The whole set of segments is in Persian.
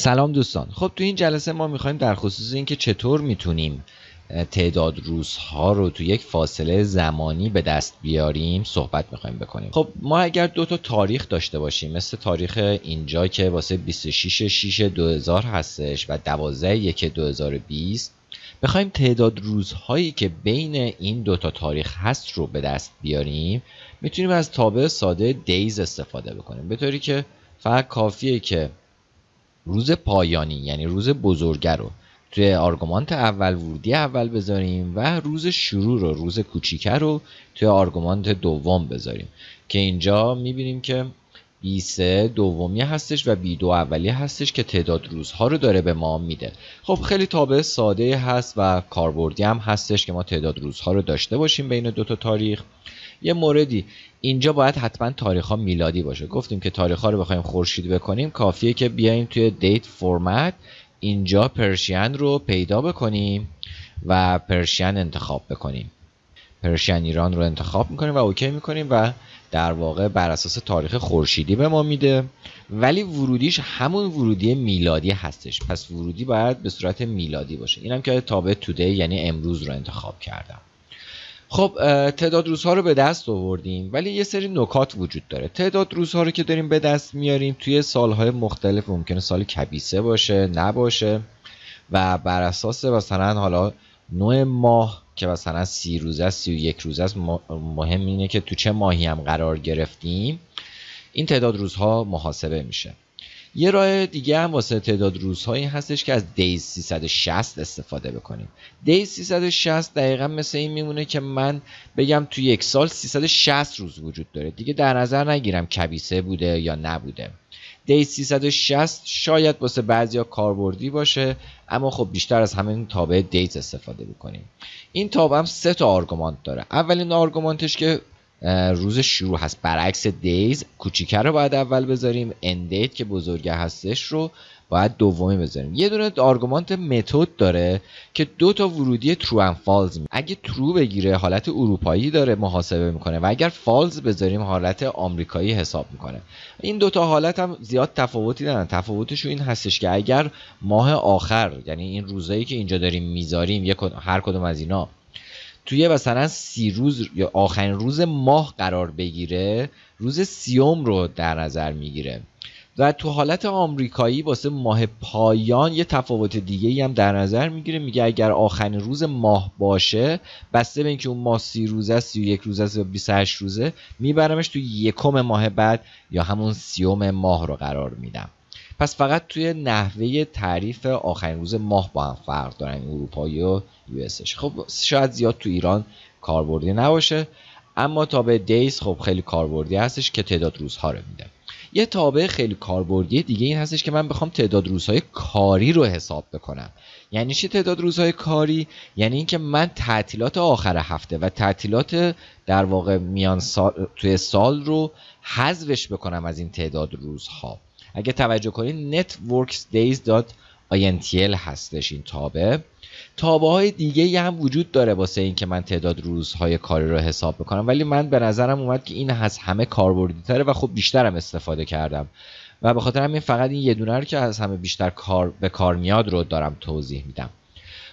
سلام دوستان خب تو این جلسه ما میخوایم در خصوص اینکه چطور میتونیم تعداد روزها رو تو یک فاصله زمانی به دست بیاریم صحبت میخوایم بکنیم خب ما اگر دو تا تاریخ داشته باشیم مثل تاریخ اینجا که واسه 26 6 2000 هستش و 12 1 2020 بخوایم تعداد روزهایی که بین این دو تا تاریخ هست رو به دست بیاریم میتونیم از تابع ساده دیز استفاده بکنیم به طوری که فقط کافیه که روز پایانی یعنی روز بزرگه رو توی آرگومانت اول ورودی اول بذاریم و روز شروع رو روز کوچیکه رو توی آرگومانت دوم بذاریم که اینجا میبینیم که بی سه دومی هستش و بی دو اولی هستش که تعداد روزها رو داره به ما میده خب خیلی تابع ساده هست و کاربردی هم هستش که ما تعداد روزها رو داشته باشیم بین دوتا تاریخ یه موردی اینجا باید حتما تاریخ ها میلادی باشه گفتیم که تاریخ ها رو بخوایم خورشیدی بکنیم کافیه که بیایم توی دیت فرمت اینجا پرشین رو پیدا بکنیم و پرشین انتخاب بکنیم پرشین ایران رو انتخاب میکنیم و اوکی میکنیم و در واقع بر اساس تاریخ خورشیدی به ما میده ولی ورودیش همون ورودی میلادی هستش پس ورودی باید به صورت میلادی باشه اینم که تابع توده یعنی امروز رو انتخاب کردم خب تعداد روزها رو به دست آوردیم ولی یه سری نکات وجود داره تعداد روزها رو که داریم به دست میاریم توی سالهای مختلف ممکنه سال کبیسه باشه نباشه و بر اساس مثلا حالا نوع ماه که مثلا سی روزه است سی و یک روزه است مهم اینه که تو چه ماهی هم قرار گرفتیم این تعداد روزها محاسبه میشه یه راه دیگه هم واسه تعداد روزهایی هستش که از دی 360 استفاده بکنیم دی 360 دقیقا مثل این میمونه که من بگم توی یک سال 360 روز وجود داره دیگه در نظر نگیرم کبیسه بوده یا نبوده دی 360 شاید واسه بعضی ها کاربردی باشه اما خب بیشتر از همین تابع دیت استفاده بکنیم این تابع هم سه تا آرگومانت داره اولین آرگومانتش که روز شروع هست برعکس دیز کوچیکه رو باید اول بذاریم اندیت که بزرگه هستش رو باید دومی بذاریم یه دونه آرگومانت متد داره که دو تا ورودی ترو ان فالز اگه ترو بگیره حالت اروپایی داره محاسبه میکنه و اگر فالز بذاریم حالت آمریکایی حساب میکنه این دوتا حالت هم زیاد تفاوتی ندارن تفاوتش این هستش که اگر ماه آخر یعنی این روزایی که اینجا داریم میذاریم هر کدوم از اینا توی مثلا سی روز یا آخرین روز ماه قرار بگیره روز سیوم رو در نظر میگیره و تو حالت آمریکایی واسه ماه پایان یه تفاوت دیگه هم در نظر میگیره میگه اگر آخرین روز ماه باشه بسته به اینکه اون ماه سی روزه است سی یک روزه است یا 28 روزه میبرمش تو یکم ماه بعد یا همون سیوم ماه رو قرار میدم پس فقط توی نحوه تعریف آخرین روز ماه با هم فرق دارن اروپایی و یو خب شاید زیاد تو ایران کاربردی نباشه اما تابع دیس خب خیلی کاربردی هستش که تعداد روزها رو میده یه تابع خیلی کاربردی دیگه این هستش که من بخوام تعداد روزهای کاری رو حساب بکنم یعنی چی تعداد روزهای کاری یعنی اینکه من تعطیلات آخر هفته و تعطیلات در واقع میان سال توی سال رو حذفش بکنم از این تعداد روزها اگه توجه کنید networksdays.intl هستش این تابه تابه های دیگه هم وجود داره واسه اینکه که من تعداد روزهای کاری رو حساب بکنم ولی من به نظرم اومد که این از همه کاربردی تره و خب بیشترم استفاده کردم و به خاطر همین فقط این یه دونه رو که از همه بیشتر کار به کار میاد رو دارم توضیح میدم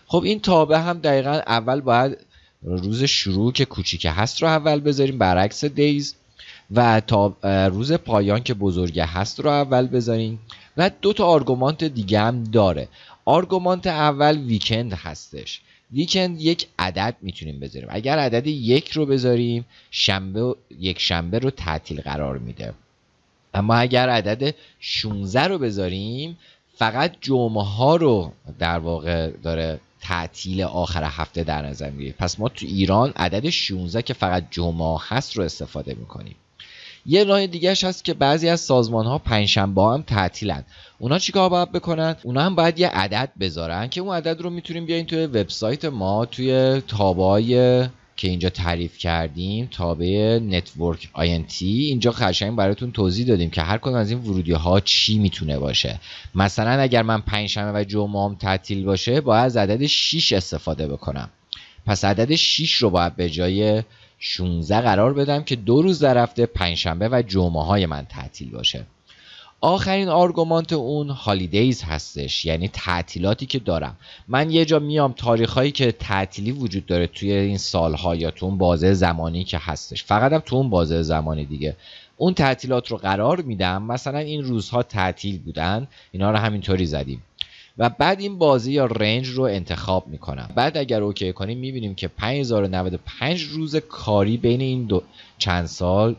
خب این تابه هم دقیقا اول باید روز شروع که کوچیک هست رو اول بذاریم برعکس دیز و تا روز پایان که بزرگ هست رو اول بذارین و دو تا آرگومانت دیگه هم داره آرگومانت اول ویکند هستش ویکند یک عدد میتونیم بذاریم اگر عدد یک رو بذاریم شنبه یک شنبه رو تعطیل قرار میده اما اگر عدد 16 رو بذاریم فقط جمعه ها رو در واقع داره تعطیل آخر هفته در نظر میگیره پس ما تو ایران عدد 16 که فقط جمعه هست رو استفاده میکنیم یه راه دیگهش هست که بعضی از سازمان ها پنجشنبه هم تعطیلند اونا چیکار باید بکنن اونا هم باید یه عدد بذارن که اون عدد رو میتونیم بیاین توی وبسایت ما توی تابای که اینجا تعریف کردیم تابع نتورک INT اینجا خشنگ براتون توضیح دادیم که هر کدوم از این ورودی ها چی میتونه باشه مثلا اگر من پنجشنبه و جمعه تعطیل باشه باید از عدد 6 استفاده بکنم پس عدد 6 رو باید به جای 16 قرار بدم که دو روز در هفته پنجشنبه و جمعه های من تعطیل باشه آخرین آرگومانت اون هالیدیز هستش یعنی تعطیلاتی که دارم من یه جا میام هایی که تعطیلی وجود داره توی این سالها یا تو اون بازه زمانی که هستش فقط هم تو اون بازه زمانی دیگه اون تعطیلات رو قرار میدم مثلا این روزها تعطیل بودن اینا رو همینطوری زدیم و بعد این بازی یا رنج رو انتخاب میکنم بعد اگر اوکی کنیم میبینیم که 5095 روز کاری بین این دو چند سال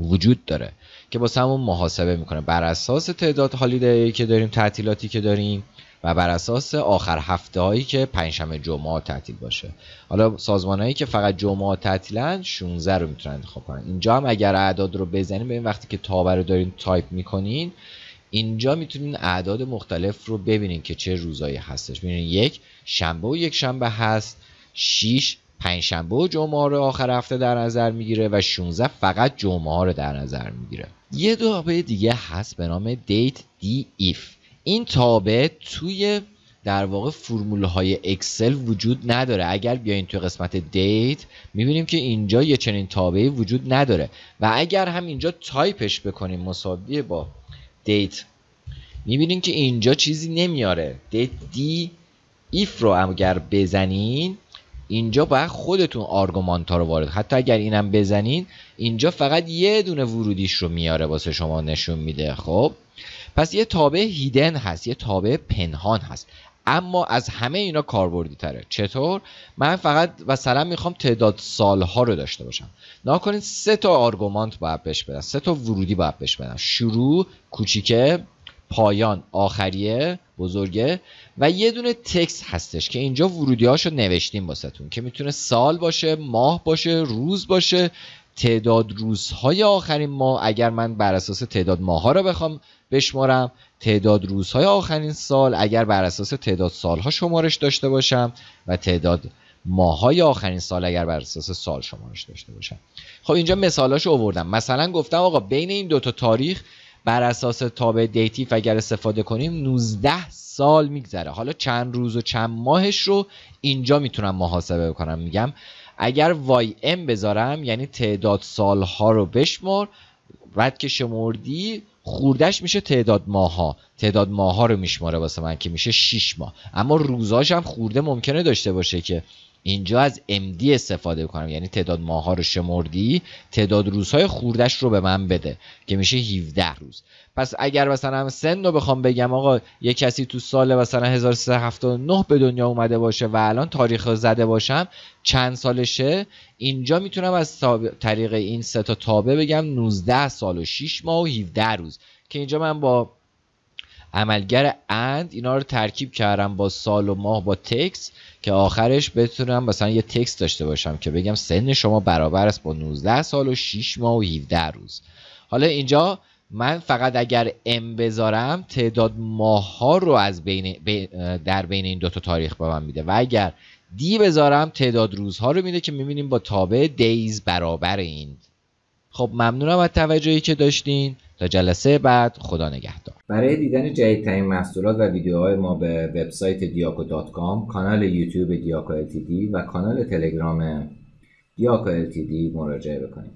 وجود داره که با همون محاسبه میکنه بر اساس تعداد هالیدی که داریم تعطیلاتی که داریم و بر اساس آخر هفته هایی که پنجشنبه جمعه تعطیل باشه حالا سازمان هایی که فقط جمعه تعطیلن 16 رو میتونن انتخاب کنن اینجا هم اگر اعداد رو بزنیم به این وقتی که تابه رو دارین تایپ میکنین اینجا میتونین اعداد مختلف رو ببینین که چه روزایی هستش ببینین یک شنبه و یک شنبه هست شیش پنج شنبه و جمعه رو آخر هفته در نظر میگیره و 16 فقط جمعه رو در نظر میگیره یه تابع دیگه هست به نام دیت دی ایف این تابع توی در واقع فرمول های اکسل وجود نداره اگر بیاین تو قسمت دیت میبینیم که اینجا یه چنین تابعی وجود نداره و اگر هم اینجا تایپش بکنیم مساوی با دیت میبینین که اینجا چیزی نمیاره دیت دی ایف رو اگر بزنین اینجا باید خودتون آرگومانت رو وارد حتی اگر اینم بزنین اینجا فقط یه دونه ورودیش رو میاره واسه شما نشون میده خب پس یه تابع هیدن هست یه تابع پنهان هست اما از همه اینا کاربردی تره چطور من فقط مثلا میخوام تعداد سالها رو داشته باشم نا سه تا آرگومانت باید بهش بدم سه تا ورودی باید بهش بدم شروع کوچیکه پایان آخریه بزرگه و یه دونه تکس هستش که اینجا ورودی هاشو نوشتیم واسهتون که میتونه سال باشه ماه باشه روز باشه تعداد روزهای آخرین ماه اگر من بر اساس تعداد ها را بخوام بشمارم تعداد روزهای آخرین سال اگر بر اساس تعداد سالها شمارش داشته باشم و تعداد ماهای آخرین سال اگر بر اساس سال شمارش داشته باشم خب اینجا مثالاش آوردم مثلا گفتم آقا بین این دوتا تاریخ بر اساس تابع دیتیف اگر استفاده کنیم 19 سال میگذره حالا چند روز و چند ماهش رو اینجا میتونم محاسبه کنم میگم اگر وای ام بذارم یعنی تعداد سالها رو بشمر بعد که شمردی خوردهش میشه تعداد ماها تعداد ماها رو میشماره واسه من که میشه 6 ماه اما روزاش هم خورده ممکنه داشته باشه که اینجا از MD استفاده کنم یعنی تعداد ها رو شمردی تعداد روزهای خوردش رو به من بده که میشه 17 روز پس اگر مثلا سن رو بخوام بگم آقا یه کسی تو سال مثلا 1379 به دنیا اومده باشه و الان تاریخ زده باشم چند سالشه اینجا میتونم از طریق این سه تا تابه بگم 19 سال و 6 ماه و 17 روز که اینجا من با عملگر اند اینا رو ترکیب کردم با سال و ماه با تکس که آخرش بتونم مثلا یه تکس داشته باشم که بگم سن شما برابر است با 19 سال و 6 ماه و 17 روز حالا اینجا من فقط اگر ام بذارم تعداد ماه ها رو از بین در بین این دوتا تاریخ به من میده و اگر دی بذارم تعداد روزها رو میده که میبینیم با تابع دیز برابر این خب ممنونم از توجهی که داشتین تا جلسه بعد خدا نگهدار برای دیدن جدیدترین محصولات و ویدیوهای ما به وبسایت دیاکو دات کام، کانال یوتیوب دیاکو LTD و کانال تلگرام دیاکو LTD مراجعه بکنید